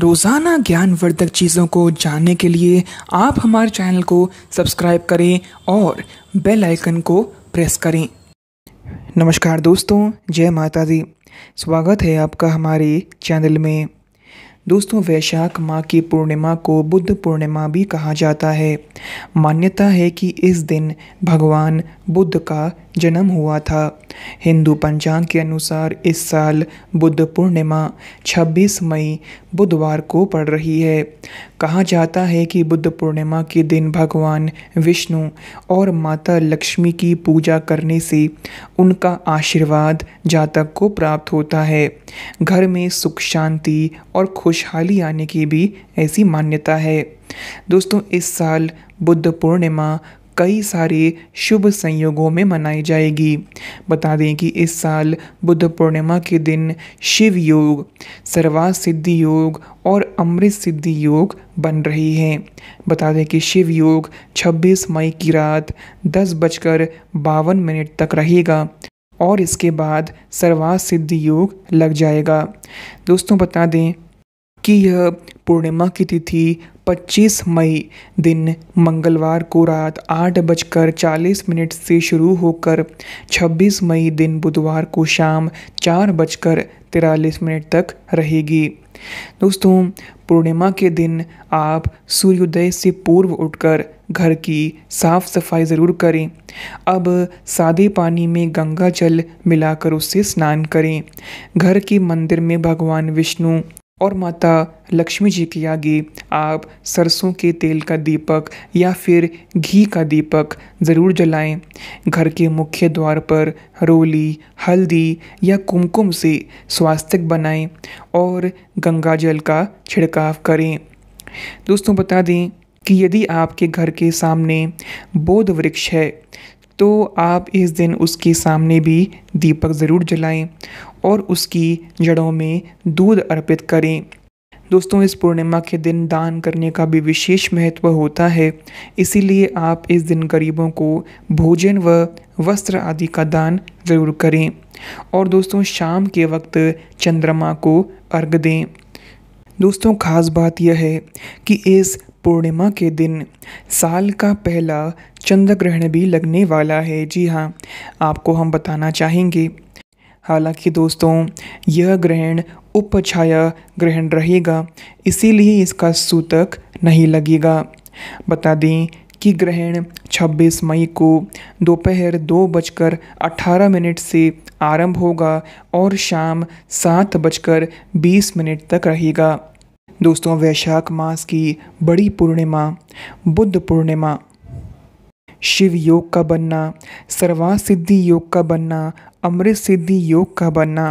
रोज़ाना ज्ञानवर्धक चीज़ों को जानने के लिए आप हमारे चैनल को सब्सक्राइब करें और बेल आइकन को प्रेस करें नमस्कार दोस्तों जय माता दी स्वागत है आपका हमारे चैनल में दोस्तों वैशाख माह की पूर्णिमा को बुद्ध पूर्णिमा भी कहा जाता है मान्यता है कि इस दिन भगवान बुद्ध का जन्म हुआ था हिंदू पंचांग के अनुसार इस साल बुद्ध पूर्णिमा 26 मई बुधवार को पड़ रही है कहा जाता है कि बुद्ध पूर्णिमा के दिन भगवान विष्णु और माता लक्ष्मी की पूजा करने से उनका आशीर्वाद जातक को प्राप्त होता है घर में सुख शांति और खुशहाली आने की भी ऐसी मान्यता है दोस्तों इस साल बुद्ध पूर्णिमा कई सारे शुभ संयोगों में मनाई जाएगी बता दें कि इस साल बुद्ध पूर्णिमा के दिन शिव योग सर्वा सिद्धि योग और अमृत सिद्धि योग बन रही हैं बता दें कि शिव योग 26 मई की रात दस बजकर बावन मिनट तक रहेगा और इसके बाद सर्वा सिद्धि योग लग जाएगा दोस्तों बता दें कि यह पूर्णिमा की तिथि 25 मई दिन मंगलवार को रात आठ बजकर चालीस मिनट से शुरू होकर 26 मई दिन बुधवार को शाम चार बजकर तिरालीस मिनट तक रहेगी दोस्तों पूर्णिमा के दिन आप सूर्योदय से पूर्व उठकर घर की साफ सफाई ज़रूर करें अब सादे पानी में गंगा जल मिलाकर उससे स्नान करें घर के मंदिर में भगवान विष्णु और माता लक्ष्मी जी के आगे आप सरसों के तेल का दीपक या फिर घी का दीपक ज़रूर जलाएं। घर के मुख्य द्वार पर रोली हल्दी या कुमकुम से स्वास्तिक बनाएं और गंगा जल का छिड़काव करें दोस्तों बता दें कि यदि आपके घर के सामने बोध वृक्ष है तो आप इस दिन उसके सामने भी दीपक ज़रूर जलाएं और उसकी जड़ों में दूध अर्पित करें दोस्तों इस पूर्णिमा के दिन दान करने का भी विशेष महत्व होता है इसीलिए आप इस दिन गरीबों को भोजन व वस्त्र आदि का दान ज़रूर करें और दोस्तों शाम के वक्त चंद्रमा को अर्घ दें दोस्तों खास बात यह है कि इस पूर्णिमा के दिन साल का पहला चंद्र ग्रहण भी लगने वाला है जी हाँ आपको हम बताना चाहेंगे हालांकि दोस्तों यह ग्रहण उपछाया ग्रहण रहेगा इसीलिए इसका सूतक नहीं लगेगा बता दें कि ग्रहण 26 मई को दोपहर दो बजकर अठारह मिनट से आरंभ होगा और शाम सात बजकर बीस मिनट तक रहेगा दोस्तों वैशाख मास की बड़ी पूर्णिमा बुद्ध पूर्णिमा शिव योग का बनना सर्वासिद्धि योग का बनना अमृत सिद्धि योग का बनना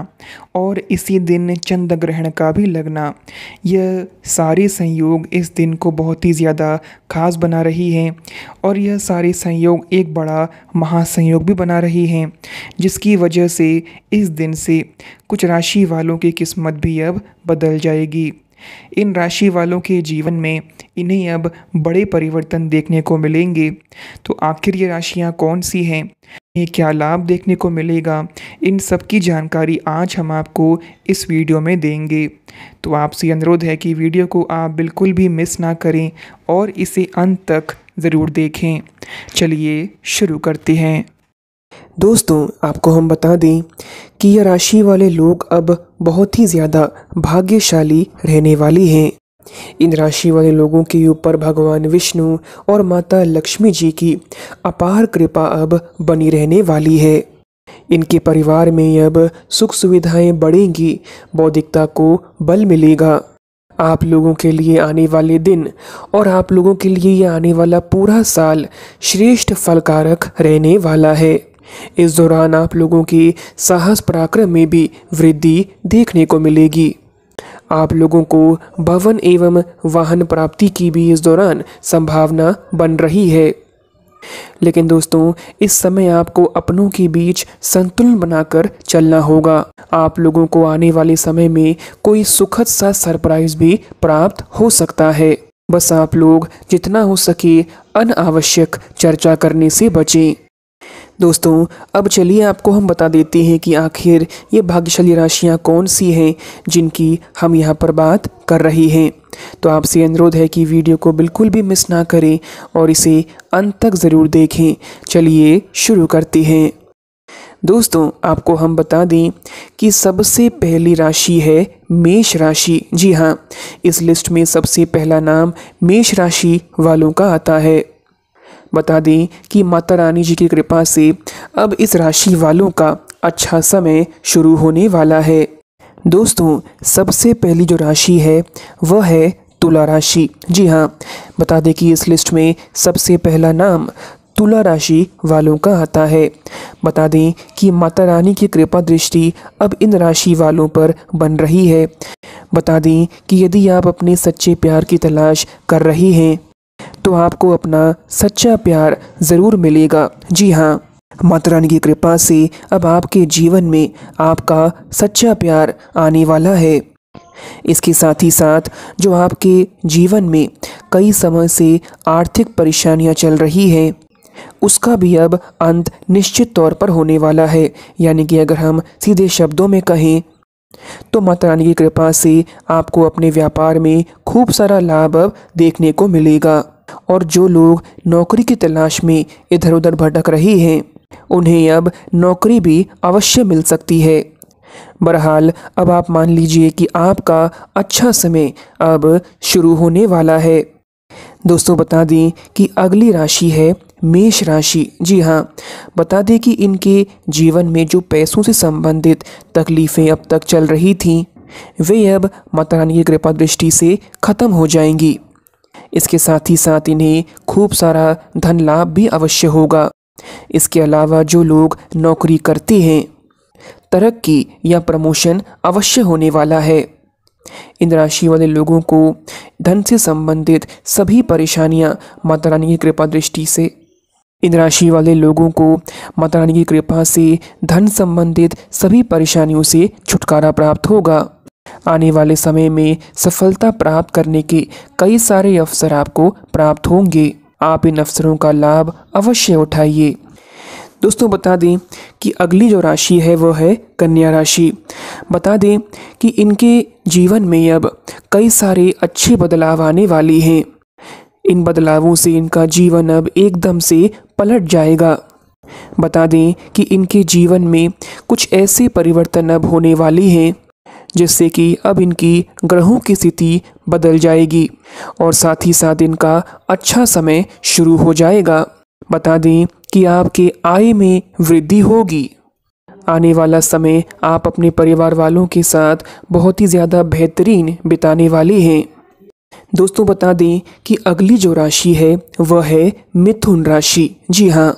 और इसी दिन चंद्र ग्रहण का भी लगना यह सारे संयोग इस दिन को बहुत ही ज़्यादा खास बना रही हैं और यह सारे संयोग एक बड़ा महासंयोग भी बना रही हैं जिसकी वजह से इस दिन से कुछ राशि वालों की किस्मत भी अब बदल जाएगी इन राशि वालों के जीवन में इन्हें अब बड़े परिवर्तन देखने को मिलेंगे तो आखिर ये राशियाँ कौन सी हैं ये क्या लाभ देखने को मिलेगा इन सब की जानकारी आज हम आपको इस वीडियो में देंगे तो आपसे अनुरोध है कि वीडियो को आप बिल्कुल भी मिस ना करें और इसे अंत तक ज़रूर देखें चलिए शुरू करते हैं दोस्तों आपको हम बता दें कि यह राशि वाले लोग अब बहुत ही ज़्यादा भाग्यशाली रहने वाली हैं इन राशि वाले लोगों के ऊपर भगवान विष्णु और माता लक्ष्मी जी की अपार कृपा अब बनी रहने वाली है इनके परिवार में अब सुख सुविधाएं बढ़ेंगी बौद्धिकता को बल मिलेगा आप लोगों के लिए आने वाले दिन और आप लोगों के लिए ये आने वाला पूरा साल श्रेष्ठ फलकारक रहने वाला है इस दौरान आप लोगों की साहस पराक्रम में भी वृद्धि देखने को मिलेगी आप लोगों को भवन एवं वाहन प्राप्ति की भी इस दौरान संभावना बन रही है लेकिन दोस्तों इस समय आपको अपनों के बीच संतुलन बनाकर चलना होगा आप लोगों को आने वाले समय में कोई सुखद सा सरप्राइज भी प्राप्त हो सकता है बस आप लोग जितना हो सके अनावश्यक चर्चा करने से बचें दोस्तों अब चलिए आपको हम बता देते हैं कि आखिर ये भाग्यशाली राशियाँ कौन सी हैं जिनकी हम यहाँ पर बात कर रही हैं तो आपसे अनुरोध है कि वीडियो को बिल्कुल भी मिस ना करें और इसे अंत तक ज़रूर देखें चलिए शुरू करते हैं दोस्तों आपको हम बता दें कि सबसे पहली राशि है मेष राशि जी हाँ इस लिस्ट में सबसे पहला नाम मेष राशि वालों का आता है बता दें कि माता रानी जी की कृपा से अब इस राशि वालों का अच्छा समय शुरू होने वाला है दोस्तों सबसे पहली जो राशि है वह है तुला राशि जी हाँ बता दें कि इस लिस्ट में सबसे पहला नाम तुला राशि वालों का आता है बता दें कि माता रानी की कृपा दृष्टि अब इन राशि वालों पर बन रही है बता दें कि यदि आप अपने सच्चे प्यार की तलाश कर रही हैं तो आपको अपना सच्चा प्यार ज़रूर मिलेगा जी हाँ माता रानी की कृपा से अब आपके जीवन में आपका सच्चा प्यार आने वाला है इसके साथ ही साथ जो आपके जीवन में कई समय से आर्थिक परेशानियां चल रही हैं उसका भी अब अंत निश्चित तौर पर होने वाला है यानी कि अगर हम सीधे शब्दों में कहें तो माता रानी की कृपा से आपको अपने व्यापार में खूब सारा लाभ अब देखने को मिलेगा और जो लोग नौकरी की तलाश में इधर उधर भटक रहे हैं उन्हें अब नौकरी भी अवश्य मिल सकती है बहरहाल अब आप मान लीजिए कि आपका अच्छा समय अब शुरू होने वाला है दोस्तों बता दें कि अगली राशि है मेष राशि जी हाँ बता दें कि इनके जीवन में जो पैसों से संबंधित तकलीफ़ें अब तक चल रही थीं वे अब माता रानी की कृपा दृष्टि से खत्म हो जाएंगी इसके साथ ही साथ इन्हें खूब सारा धन लाभ भी अवश्य होगा इसके अलावा जो लोग नौकरी करते हैं तरक्की या प्रमोशन अवश्य होने वाला है इन राशि वाले लोगों को धन से संबंधित सभी परेशानियां माता रानी की कृपा दृष्टि से इन राशि वाले लोगों को माता रानी की कृपा से धन संबंधित सभी परेशानियों से छुटकारा प्राप्त होगा आने वाले समय में सफलता प्राप्त करने के कई सारे अवसर आपको प्राप्त होंगे आप इन अवसरों का लाभ अवश्य उठाइए दोस्तों बता दें कि अगली जो राशि है वह है कन्या राशि बता दें कि इनके जीवन में अब कई सारे अच्छे बदलाव आने वाले हैं इन बदलावों से इनका जीवन अब एकदम से पलट जाएगा बता दें कि इनके जीवन में कुछ ऐसे परिवर्तन अब होने वाले हैं जिससे कि अब इनकी ग्रहों की स्थिति बदल जाएगी और साथ ही साथ इनका अच्छा समय शुरू हो जाएगा बता दें कि आपके आय में वृद्धि होगी आने वाला समय आप अपने परिवार वालों के साथ बहुत ही ज़्यादा बेहतरीन बिताने वाले हैं दोस्तों बता दें कि अगली जो राशि है वह है मिथुन राशि जी हाँ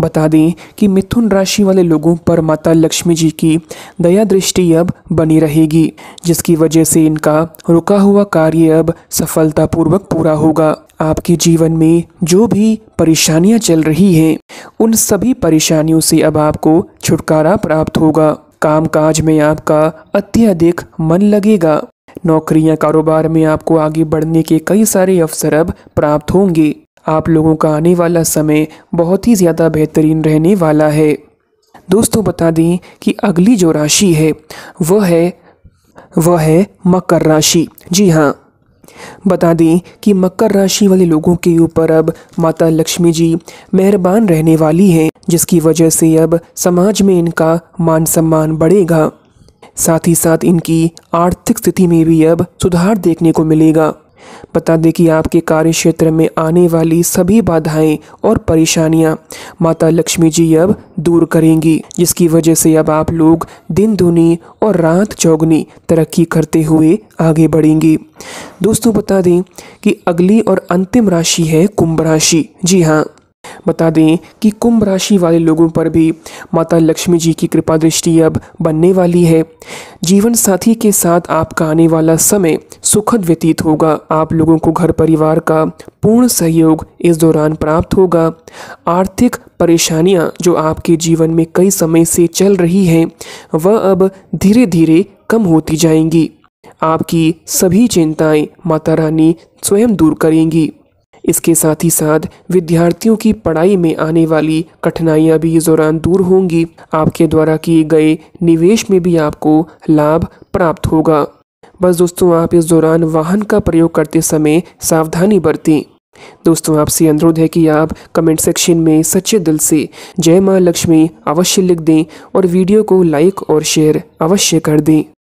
बता दें कि मिथुन राशि वाले लोगों पर माता लक्ष्मी जी की दया दृष्टि अब बनी रहेगी जिसकी वजह से इनका रुका हुआ कार्य अब सफलतापूर्वक पूरा होगा आपके जीवन में जो भी परेशानियां चल रही हैं उन सभी परेशानियों से अब आपको छुटकारा प्राप्त होगा कामकाज में आपका अत्यधिक मन लगेगा नौकरियां कारोबार में आपको आगे बढ़ने के कई सारे अवसर अब प्राप्त होंगे आप लोगों का आने वाला समय बहुत ही ज़्यादा बेहतरीन रहने वाला है दोस्तों बता दें कि अगली जो राशि है वह है वह है मकर राशि जी हाँ बता दें कि मकर राशि वाले लोगों के ऊपर अब माता लक्ष्मी जी मेहरबान रहने वाली हैं जिसकी वजह से अब समाज में इनका मान सम्मान बढ़ेगा साथ ही साथ इनकी आर्थिक स्थिति में भी अब सुधार देखने को मिलेगा बता दें कि आपके कार्य क्षेत्र में आने वाली सभी बाधाएं और परेशानियां माता लक्ष्मी जी अब दूर करेंगी जिसकी वजह से अब आप लोग दिन धुनी और रात चौगनी तरक्की करते हुए आगे बढ़ेंगी दोस्तों बता दें कि अगली और अंतिम राशि है कुंभ राशि जी हाँ बता दें कि कुंभ राशि वाले लोगों पर भी माता लक्ष्मी जी की कृपा दृष्टि अब बनने वाली है जीवन साथी के साथ आपका आने वाला समय सुखद व्यतीत होगा आप लोगों को घर परिवार का पूर्ण सहयोग इस दौरान प्राप्त होगा आर्थिक परेशानियां जो आपके जीवन में कई समय से चल रही हैं वह अब धीरे धीरे कम होती जाएंगी आपकी सभी चिंताएँ माता रानी स्वयं दूर करेंगी इसके साथ ही साथ विद्यार्थियों की पढ़ाई में आने वाली कठिनाइयां भी इस दौरान दूर होंगी आपके द्वारा किए गए निवेश में भी आपको लाभ प्राप्त होगा बस दोस्तों आप इस दौरान वाहन का प्रयोग करते समय सावधानी बरतें दोस्तों आपसे अनुरोध है कि आप कमेंट सेक्शन में सच्चे दिल से जय मां लक्ष्मी अवश्य लिख दें और वीडियो को लाइक और शेयर अवश्य कर दें